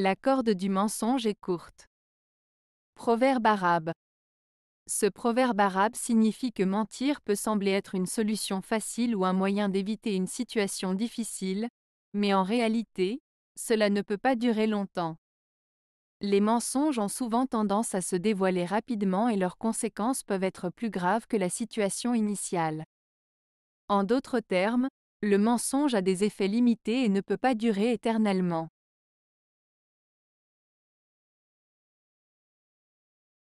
La corde du mensonge est courte. Proverbe arabe. Ce proverbe arabe signifie que mentir peut sembler être une solution facile ou un moyen d'éviter une situation difficile, mais en réalité, cela ne peut pas durer longtemps. Les mensonges ont souvent tendance à se dévoiler rapidement et leurs conséquences peuvent être plus graves que la situation initiale. En d'autres termes, le mensonge a des effets limités et ne peut pas durer éternellement.